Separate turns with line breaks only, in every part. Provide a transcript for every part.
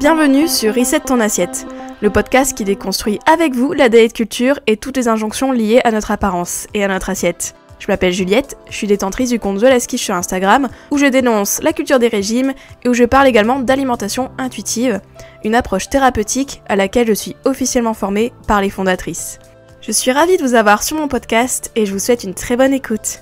Bienvenue sur Reset ton assiette, le podcast qui déconstruit avec vous la diet culture et toutes les injonctions liées à notre apparence et à notre assiette. Je m'appelle Juliette, je suis détentrice du compte The sur Instagram, où je dénonce la culture des régimes et où je parle également d'alimentation intuitive, une approche thérapeutique à laquelle je suis officiellement formée par les fondatrices. Je suis ravie de vous avoir sur mon podcast et je vous souhaite une très bonne écoute.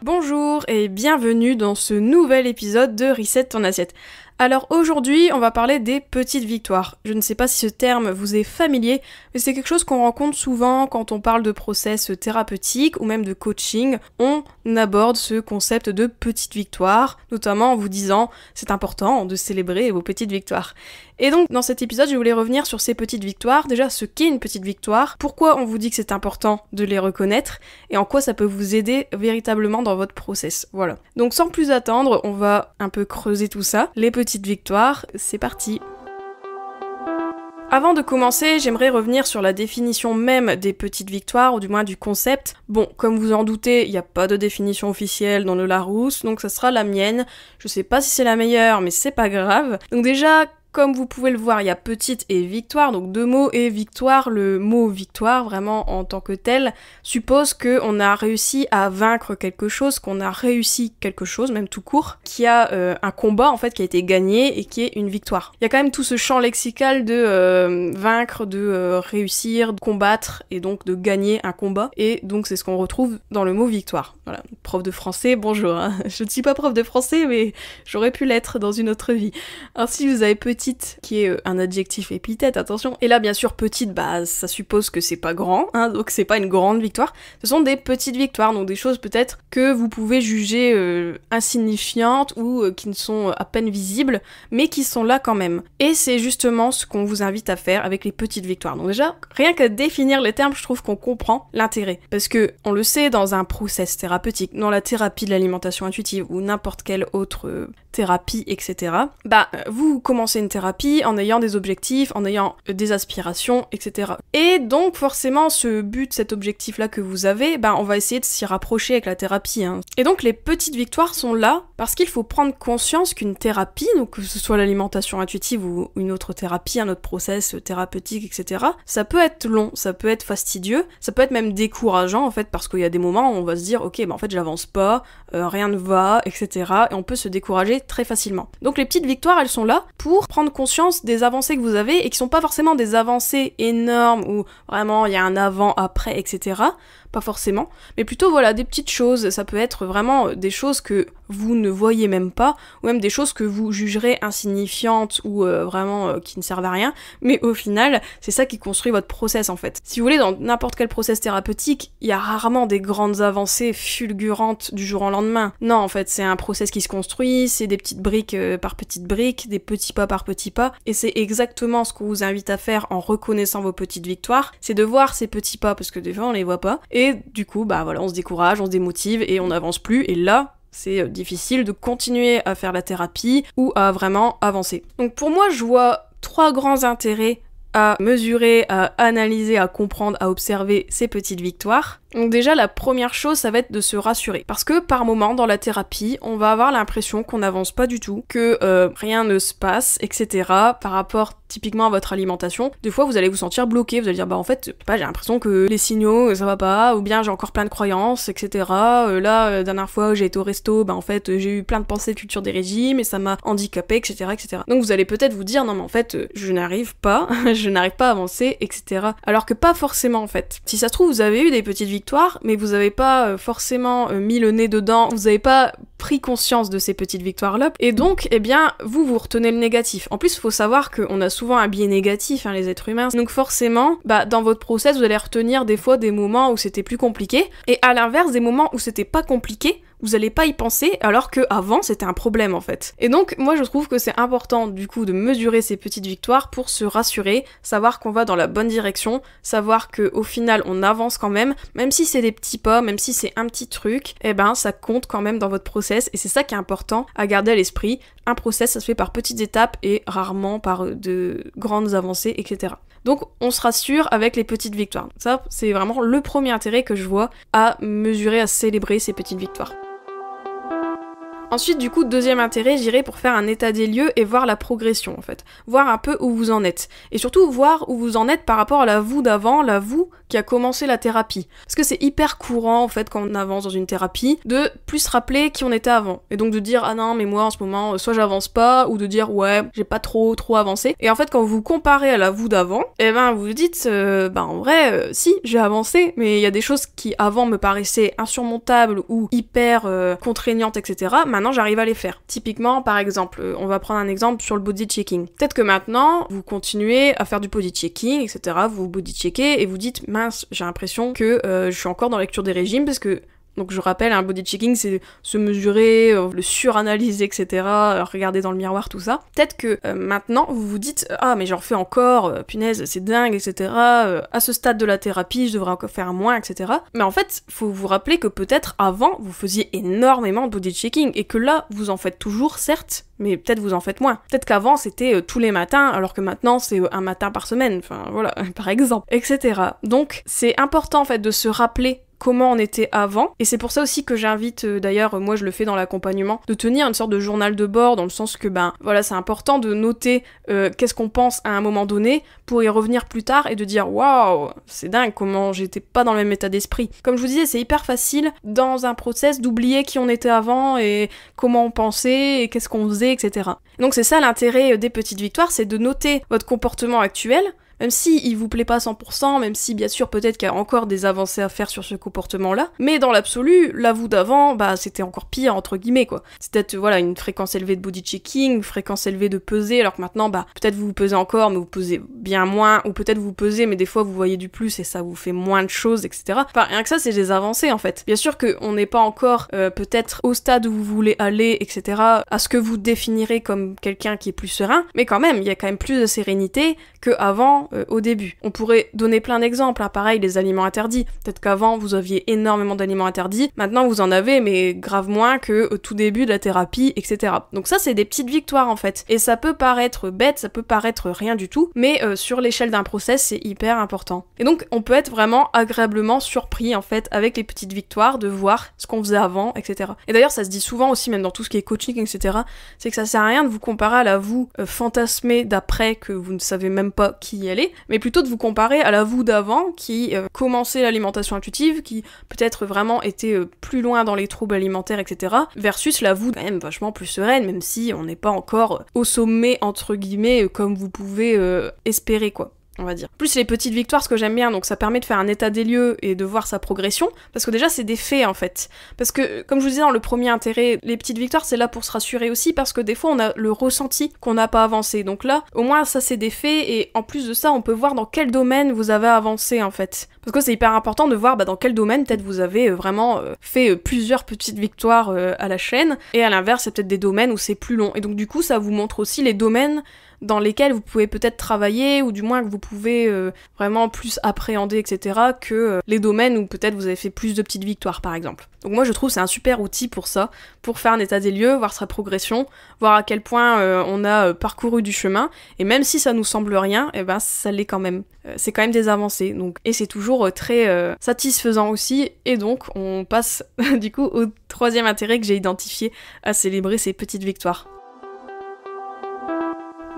Bonjour et bienvenue dans ce nouvel épisode de Reset ton assiette. Alors aujourd'hui, on va parler des petites victoires. Je ne sais pas si ce terme vous est familier, mais c'est quelque chose qu'on rencontre souvent quand on parle de process thérapeutique ou même de coaching. On aborde ce concept de petites victoires, notamment en vous disant c'est important de célébrer vos petites victoires. Et donc dans cet épisode, je voulais revenir sur ces petites victoires, déjà ce qu'est une petite victoire, pourquoi on vous dit que c'est important de les reconnaître et en quoi ça peut vous aider véritablement dans votre process. Voilà. Donc sans plus attendre, on va un peu creuser tout ça. Les petites victoire, c'est parti avant de commencer, j'aimerais revenir sur la définition même des petites victoires, ou du moins du concept. Bon, comme vous en doutez, il n'y a pas de définition officielle dans le Larousse, donc ça sera la mienne. Je sais pas si c'est la meilleure, mais c'est pas grave. Donc déjà, comme vous pouvez le voir, il y a petite et victoire, donc deux mots et victoire. Le mot victoire, vraiment en tant que tel, suppose qu'on a réussi à vaincre quelque chose, qu'on a réussi quelque chose, même tout court, qu'il y a euh, un combat en fait qui a été gagné et qui est une victoire. Il y a quand même tout ce champ lexical de euh, vaincre, de euh, réussir, de combattre et donc de gagner un combat. Et donc c'est ce qu'on retrouve dans le mot victoire. Voilà, prof de français, bonjour. Hein. Je ne suis pas prof de français, mais j'aurais pu l'être dans une autre vie. Alors si vous avez petit qui est euh, un adjectif épithète, attention. Et là, bien sûr, petite, bah, ça suppose que c'est pas grand, hein, donc c'est pas une grande victoire. Ce sont des petites victoires, donc des choses peut-être que vous pouvez juger euh, insignifiantes ou euh, qui ne sont à peine visibles, mais qui sont là quand même. Et c'est justement ce qu'on vous invite à faire avec les petites victoires. Donc déjà, rien qu'à définir les termes, je trouve qu'on comprend l'intérêt. Parce que, on le sait, dans un process thérapeutique, dans la thérapie de l'alimentation intuitive ou n'importe quelle autre thérapie, etc., bah, vous commencez une thérapie, en ayant des objectifs, en ayant euh, des aspirations, etc. Et donc forcément, ce but, cet objectif-là que vous avez, ben, on va essayer de s'y rapprocher avec la thérapie. Hein. Et donc les petites victoires sont là parce qu'il faut prendre conscience qu'une thérapie, donc que ce soit l'alimentation intuitive ou une autre thérapie, un autre process euh, thérapeutique, etc., ça peut être long, ça peut être fastidieux, ça peut être même décourageant en fait parce qu'il y a des moments où on va se dire ok, ben en fait j'avance pas, euh, rien ne va, etc. Et on peut se décourager très facilement. Donc les petites victoires, elles sont là pour conscience des avancées que vous avez et qui sont pas forcément des avancées énormes où vraiment il y a un avant, après, etc. Pas forcément, mais plutôt voilà des petites choses. Ça peut être vraiment des choses que vous ne voyez même pas ou même des choses que vous jugerez insignifiantes ou euh, vraiment euh, qui ne servent à rien. Mais au final, c'est ça qui construit votre process en fait. Si vous voulez, dans n'importe quel process thérapeutique, il y a rarement des grandes avancées fulgurantes du jour au lendemain. Non, en fait, c'est un process qui se construit, c'est des petites briques euh, par petites briques, des petits pas par pas. Et c'est exactement ce qu'on vous invite à faire en reconnaissant vos petites victoires, c'est de voir ces petits pas parce que des fois on les voit pas. Et du coup, bah voilà, on se décourage, on se démotive et on n'avance plus. Et là, c'est euh, difficile de continuer à faire la thérapie ou à vraiment avancer. Donc pour moi, je vois trois grands intérêts à mesurer, à analyser, à comprendre, à observer ces petites victoires. Donc déjà la première chose ça va être de se rassurer parce que par moment dans la thérapie on va avoir l'impression qu'on n'avance pas du tout, que euh, rien ne se passe, etc. Par rapport typiquement à votre alimentation, des fois vous allez vous sentir bloqué, vous allez dire bah en fait pas bah, j'ai l'impression que les signaux ça va pas ou bien j'ai encore plein de croyances, etc. Euh, là euh, la dernière fois où j'ai été au resto, bah en fait j'ai eu plein de pensées de culture des régimes et ça m'a handicapé, etc. etc. Donc vous allez peut-être vous dire non mais en fait je n'arrive pas je n'arrive pas à avancer, etc. Alors que pas forcément en fait. Si ça se trouve, vous avez eu des petites victoires, mais vous n'avez pas euh, forcément euh, mis le nez dedans, vous n'avez pas pris conscience de ces petites victoires-là, et donc, eh bien, vous vous retenez le négatif. En plus, il faut savoir qu'on a souvent un biais négatif, hein, les êtres humains, donc forcément, bah, dans votre process, vous allez retenir des fois des moments où c'était plus compliqué, et à l'inverse, des moments où c'était pas compliqué, vous allez pas y penser alors que avant c'était un problème en fait. Et donc moi je trouve que c'est important du coup de mesurer ces petites victoires pour se rassurer, savoir qu'on va dans la bonne direction, savoir que au final on avance quand même, même si c'est des petits pas, même si c'est un petit truc, et eh ben ça compte quand même dans votre process et c'est ça qui est important à garder à l'esprit. Un process ça se fait par petites étapes et rarement par euh, de grandes avancées etc. Donc on se rassure avec les petites victoires. Ça c'est vraiment le premier intérêt que je vois à mesurer, à célébrer ces petites victoires. Ensuite, du coup, deuxième intérêt, j'irai pour faire un état des lieux et voir la progression en fait. Voir un peu où vous en êtes. Et surtout, voir où vous en êtes par rapport à la vous d'avant, la vous qui a commencé la thérapie. Parce que c'est hyper courant en fait quand on avance dans une thérapie de plus se rappeler qui on était avant. Et donc de dire ah non mais moi en ce moment euh, soit j'avance pas ou de dire ouais j'ai pas trop trop avancé. Et en fait quand vous comparez à la vous d'avant, et eh ben vous vous dites euh, ben, bah en vrai euh, si j'ai avancé mais il y a des choses qui avant me paraissaient insurmontables ou hyper contraignantes etc. Maintenant j'arrive à les faire. Typiquement par exemple on va prendre un exemple sur le body checking. Peut-être que maintenant vous continuez à faire du body checking etc. Vous body checkez et vous dites j'ai l'impression que euh, je suis encore dans la lecture des régimes parce que donc je rappelle, un hein, body checking, c'est se mesurer, euh, le suranalyser, etc., euh, regarder dans le miroir, tout ça. Peut-être que euh, maintenant, vous vous dites, ah mais j'en fais encore, punaise, c'est dingue, etc., à ce stade de la thérapie, je devrais encore faire moins, etc. Mais en fait, faut vous rappeler que peut-être avant, vous faisiez énormément de body checking, et que là, vous en faites toujours, certes, mais peut-être vous en faites moins. Peut-être qu'avant c'était tous les matins, alors que maintenant c'est un matin par semaine, enfin voilà, par exemple, etc. Donc c'est important en fait de se rappeler comment on était avant. Et c'est pour ça aussi que j'invite, euh, d'ailleurs, moi je le fais dans l'accompagnement, de tenir une sorte de journal de bord, dans le sens que, ben voilà, c'est important de noter euh, qu'est-ce qu'on pense à un moment donné pour y revenir plus tard et de dire waouh, c'est dingue comment j'étais pas dans le même état d'esprit. Comme je vous disais, c'est hyper facile dans un process d'oublier qui on était avant et comment on pensait et qu'est-ce qu'on faisait, etc. Donc c'est ça l'intérêt euh, des petites victoires, c'est de noter votre comportement actuel même si il vous plaît pas 100%, même si bien sûr peut-être qu'il y a encore des avancées à faire sur ce comportement-là, mais dans l'absolu, l'avoue d'avant, bah c'était encore pire entre guillemets quoi. C'était voilà une fréquence élevée de body checking, une fréquence élevée de peser, alors que maintenant bah peut-être vous vous pesez encore, mais vous pesez bien moins, ou peut-être vous pesez mais des fois vous voyez du plus et ça vous fait moins de choses, etc. Enfin rien que ça c'est des avancées en fait. Bien sûr qu'on n'est pas encore euh, peut-être au stade où vous voulez aller, etc. à ce que vous définirez comme quelqu'un qui est plus serein, mais quand même il y a quand même plus de sérénité que avant euh, au début. On pourrait donner plein d'exemples, hein. pareil les aliments interdits. Peut-être qu'avant vous aviez énormément d'aliments interdits, maintenant vous en avez mais grave moins que euh, au tout début de la thérapie, etc. Donc ça c'est des petites victoires en fait. Et ça peut paraître bête, ça peut paraître rien du tout, mais euh, sur l'échelle d'un process c'est hyper important. Et donc on peut être vraiment agréablement surpris en fait avec les petites victoires de voir ce qu'on faisait avant, etc. Et d'ailleurs ça se dit souvent aussi même dans tout ce qui est coaching, etc. C'est que ça sert à rien de vous comparer à la vous fantasmée d'après que vous ne savez même pas qui elle mais plutôt de vous comparer à la vous d'avant qui euh, commençait l'alimentation intuitive, qui peut-être vraiment était euh, plus loin dans les troubles alimentaires, etc., versus la vous quand même vachement plus sereine, même si on n'est pas encore euh, au sommet, entre guillemets, comme vous pouvez espérer, quoi on va dire. Plus les petites victoires, ce que j'aime bien, donc ça permet de faire un état des lieux et de voir sa progression, parce que déjà c'est des faits en fait. Parce que, comme je vous disais dans le premier intérêt, les petites victoires c'est là pour se rassurer aussi, parce que des fois on a le ressenti qu'on n'a pas avancé. Donc là, au moins ça c'est des faits, et en plus de ça, on peut voir dans quel domaine vous avez avancé en fait. Parce que c'est hyper important de voir bah, dans quel domaine peut-être vous avez euh, vraiment euh, fait euh, plusieurs petites victoires à la chaîne, et à l'inverse, c'est peut-être des domaines où c'est plus long. Et donc du coup, ça vous montre aussi les domaines dans lesquelles vous pouvez peut-être travailler ou du moins que vous pouvez euh, vraiment plus appréhender, etc., que euh, les domaines où peut-être vous avez fait plus de petites victoires, par exemple. Donc moi, je trouve c'est un super outil pour ça, pour faire un état des lieux, voir sa progression, voir à quel point euh, on a parcouru du chemin, et même si ça nous semble rien, et eh ben ça l'est quand même. c'est quand même des avancées, donc et c'est toujours très satisfaisant aussi, et donc on passe du coup au troisième intérêt que j'ai identifié à célébrer ces petites victoires.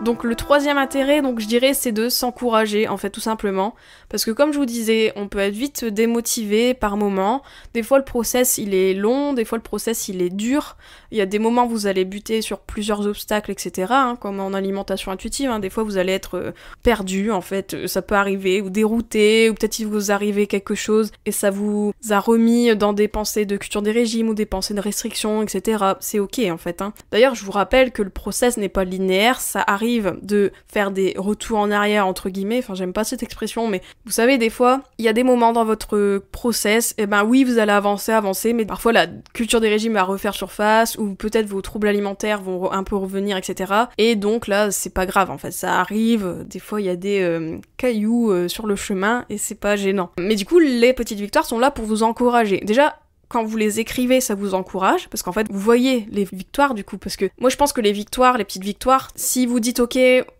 Donc le troisième intérêt, donc je dirais, c'est de s'encourager en fait tout simplement, parce que comme je vous disais, on peut être vite démotivé par moment. Des fois le process il est long, des fois le process il est dur. Il y a des moments où vous allez buter sur plusieurs obstacles, etc. Hein, comme en alimentation intuitive, hein. des fois vous allez être euh, perdu en fait, euh, ça peut arriver, ou dérouté, ou peut-être il vous arrive quelque chose et ça vous a remis dans des pensées de culture des régimes ou des pensées de restrictions, etc. C'est ok en fait. Hein. D'ailleurs je vous rappelle que le process n'est pas linéaire, ça arrive de faire des retours en arrière, entre guillemets, enfin j'aime pas cette expression, mais vous savez, des fois, il y a des moments dans votre process, et eh ben oui, vous allez avancer, avancer, mais parfois la culture des régimes va refaire surface, ou peut-être vos troubles alimentaires vont un peu revenir, etc. Et donc là, c'est pas grave, en fait, ça arrive, des fois il y a des euh, cailloux euh, sur le chemin, et c'est pas gênant. Mais du coup, les petites victoires sont là pour vous encourager. Déjà, quand vous les écrivez, ça vous encourage, parce qu'en fait, vous voyez les victoires du coup, parce que moi je pense que les victoires, les petites victoires, si vous dites ok,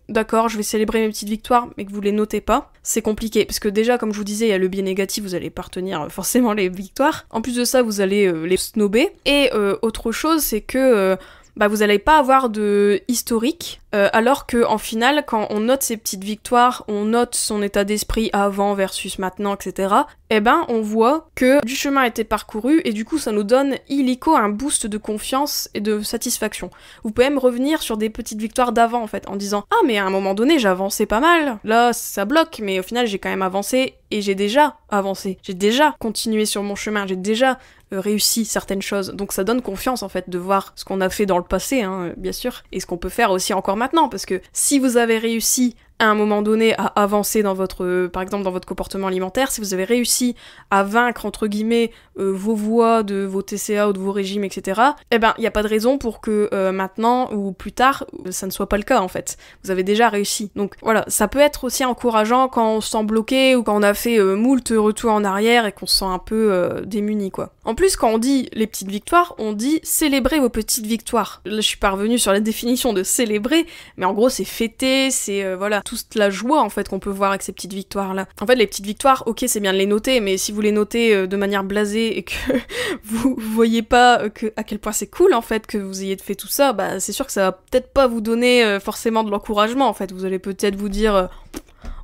d'accord, je vais célébrer mes petites victoires, mais que vous les notez pas, c'est compliqué, parce que déjà, comme je vous disais, il y a le biais négatif, vous allez pas retenir euh, forcément les victoires, en plus de ça, vous allez euh, les snober, et euh, autre chose, c'est que... Bah, vous n'allez pas avoir de historique, alors que en finale, quand on note ses petites victoires, on note son état d'esprit avant versus maintenant, etc eh ben on voit que du chemin a été parcouru et du coup ça nous donne illico un boost de confiance et de satisfaction. Vous pouvez même revenir sur des petites victoires d'avant en fait en disant ah mais à un moment donné j'avançais pas mal, là ça bloque mais au final j'ai quand même avancé et j'ai déjà avancé, j'ai déjà continué sur mon chemin, j'ai déjà euh, réussi certaines choses. Donc ça donne confiance en fait de voir ce qu'on a fait dans le passé, hein, bien sûr, et ce qu'on peut faire aussi encore maintenant, parce que si vous avez réussi à un moment donné à avancer dans votre, euh, par exemple dans votre comportement alimentaire, si vous avez réussi à vaincre entre guillemets euh, vos voix de vos TCA ou de vos régimes, etc. Eh ben, il n'y a pas de raison pour que euh, maintenant ou plus tard ça ne soit pas le cas en fait. Vous avez déjà réussi. Donc voilà, ça peut être aussi encourageant quand on se sent bloqué ou quand on a fait moult retours en arrière et qu'on se sent un peu démuni quoi. En plus, quand on dit les petites victoires, on dit célébrer vos petites victoires. je suis parvenue sur la définition de célébrer, mais en gros c'est fêter, c'est voilà toute la joie en fait qu'on peut voir avec ces petites victoires là. En fait, les petites victoires, ok, c'est bien de les noter, mais si vous les notez euh, de manière blasée et que vous voyez pas euh, que, à quel point c'est cool en fait que vous ayez fait tout ça, bah c'est sûr que ça va peut-être pas vous donner euh, forcément de l'encouragement en fait. Vous allez peut-être vous dire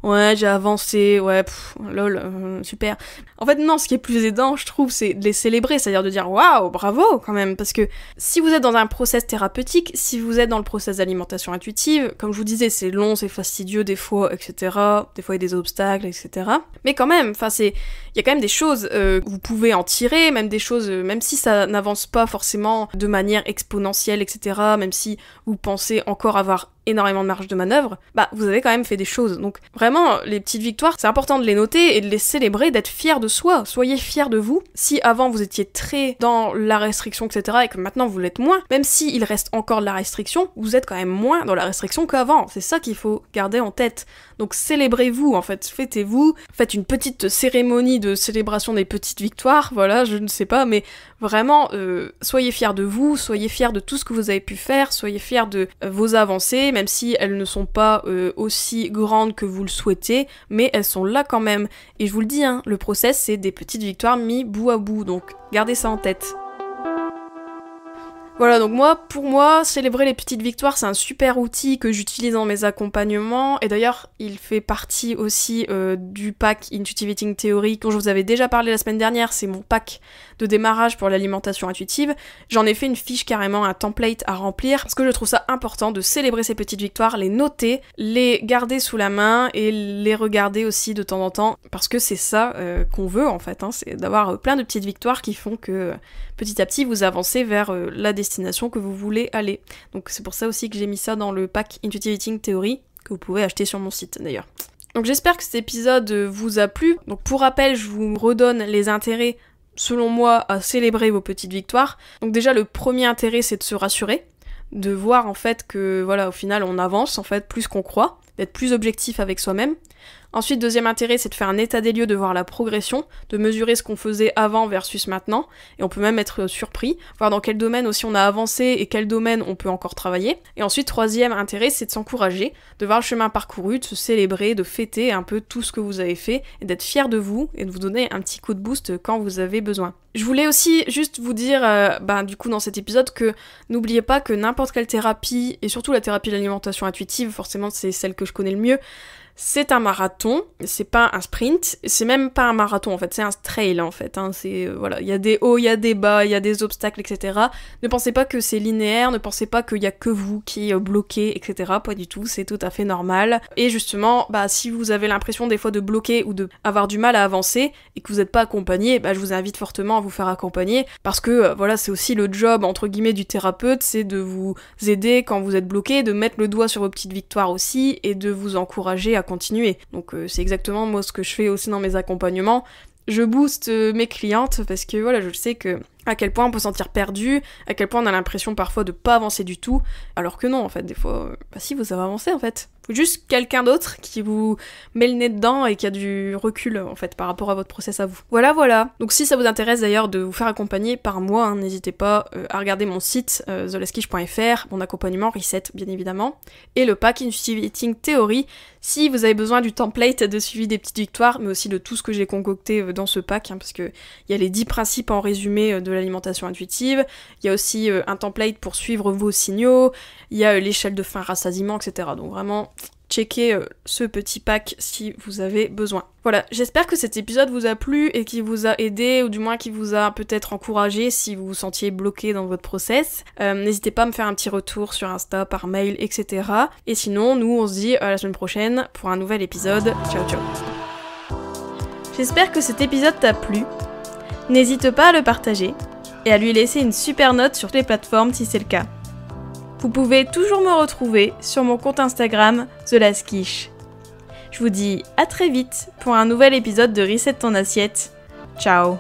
ouais, j'ai avancé, ouais, lol, euh, super. En fait, non, ce qui est plus aidant, je trouve, c'est de les célébrer, c'est-à-dire de dire waouh, bravo quand même, parce que si vous êtes dans un process thérapeutique, si vous êtes dans le process d'alimentation intuitive, comme je vous disais, c'est long, c'est fastidieux des fois, etc. Des fois, il y a des obstacles, etc. Mais quand même, enfin, c'est, il y a quand même des choses euh, vous pouvez en tirer, même des choses, euh, même si ça n'avance pas forcément de manière exponentielle, etc. Même si vous pensez encore avoir énormément de marge de manœuvre, bah vous avez quand même fait des choses. Donc vraiment, les petites victoires, c'est important de les noter et de les célébrer, d'être fier de soi. Soyez fier de vous. Si avant vous étiez très dans la restriction, etc., et que maintenant vous l'êtes moins, même s'il il reste encore de la restriction, vous êtes quand même moins dans la restriction qu'avant. C'est ça qu'il faut garder en tête. Donc célébrez-vous, en fait, fêtez-vous, faites une petite cérémonie de célébration des petites victoires, voilà, je ne sais pas, mais Vraiment, euh, soyez fiers de vous, soyez fiers de tout ce que vous avez pu faire, soyez fiers de euh, vos avancées, même si elles ne sont pas euh, aussi grandes que vous le souhaitez, mais elles sont là quand même. Et je vous le dis, hein, le process, c'est des petites victoires mis bout à bout, donc gardez ça en tête. Voilà, donc moi, pour moi, célébrer les petites victoires, c'est un super outil que j'utilise dans mes accompagnements. Et d'ailleurs, il fait partie aussi euh, du pack Eating Theory dont je vous avais déjà parlé la semaine dernière. C'est mon pack de démarrage pour l'alimentation intuitive. J'en ai fait une fiche carrément, un template à remplir, parce que je trouve ça important de célébrer ces petites victoires, les noter, les garder sous la main et les regarder aussi de temps en temps, parce que c'est ça euh, qu'on veut en fait. Hein. c'est d'avoir euh, plein de petites victoires qui font que petit à petit, vous avancez vers la décision destination que vous voulez aller. Donc c'est pour ça aussi que j'ai mis ça dans le pack Intuitive Eating Theory, que vous pouvez acheter sur mon site d'ailleurs. Donc j'espère que cet épisode vous a plu. Donc pour rappel, je vous redonne les intérêts selon moi à célébrer vos petites victoires. Donc déjà le premier intérêt c'est de se rassurer, de voir en fait que voilà au final on avance en fait plus qu'on croit d'être plus objectif avec soi-même. Ensuite, deuxième intérêt, c'est de faire un état des lieux, de voir la progression, de mesurer ce qu'on faisait avant versus maintenant, et on peut même être surpris, voir dans quel domaine aussi on a avancé et quel domaine on peut encore travailler. Et ensuite, troisième intérêt, c'est de s'encourager, de voir le chemin parcouru, de se célébrer, de fêter un peu tout ce que vous avez fait, et d'être fier de vous, et de vous donner un petit coup de boost quand vous avez besoin. Je voulais aussi juste vous dire, euh, ben, du coup, dans cet épisode, que n'oubliez pas que n'importe quelle thérapie, et surtout la thérapie de l'alimentation intuitive, forcément c'est celle que je connais le mieux. C'est un marathon, c'est pas un sprint, c'est même pas un marathon en fait, c'est un trail en fait. Hein, c'est euh, voilà, il y a des hauts, il y a des bas, il y a des obstacles, etc. Ne pensez pas que c'est linéaire, ne pensez pas qu'il y a que vous qui bloquez, etc. Pas du tout, c'est tout à fait normal. Et justement, bah si vous avez l'impression des fois de bloquer ou de avoir du mal à avancer et que vous n'êtes pas accompagné, bah je vous invite fortement à vous faire accompagner parce que euh, voilà, c'est aussi le job entre guillemets du thérapeute, c'est de vous aider quand vous êtes bloqué, de mettre le doigt sur vos petites victoires aussi et de vous encourager à continuer. Donc euh, c'est exactement moi ce que je fais aussi dans mes accompagnements. Je booste euh, mes clientes parce que voilà, je sais que à quel point on peut se sentir perdu, à quel point on a l'impression parfois de pas avancer du tout, alors que non, en fait, des fois, euh, bah si, vous avez avancé, en fait. Juste quelqu'un d'autre qui vous met le nez dedans et qui a du recul, en fait, par rapport à votre process à vous. Voilà, voilà. Donc si ça vous intéresse d'ailleurs de vous faire accompagner par moi, hein, n'hésitez pas à regarder mon site euh, mon accompagnement Reset, bien évidemment, et le pack Eating Theory, si vous avez besoin du template de suivi des petites victoires, mais aussi de tout ce que j'ai concocté euh, dans ce pack, hein, parce parce qu'il y a les 10 principes en résumé euh, de l'alimentation intuitive, il y a aussi euh, un template pour suivre vos signaux, il y a l'échelle de fin rassasiement, etc. Donc vraiment, checker euh, ce petit pack si vous avez besoin. Voilà, j'espère que cet épisode vous a plu et qui vous a aidé, ou du moins qui vous a peut-être encouragé si vous vous sentiez bloqué dans votre process. Euh, n'hésitez pas à me faire un petit retour sur Insta, par mail, etc. Et sinon, nous, on se dit à la semaine prochaine pour un nouvel épisode. Ciao, ciao J'espère que cet épisode t'a plu. N'hésite pas à le partager et à lui laisser une super note sur les plateformes si c'est le cas. Vous pouvez toujours me retrouver sur mon compte Instagram cela se quiche. Je vous dis à très vite pour un nouvel épisode de Reset ton assiette. Ciao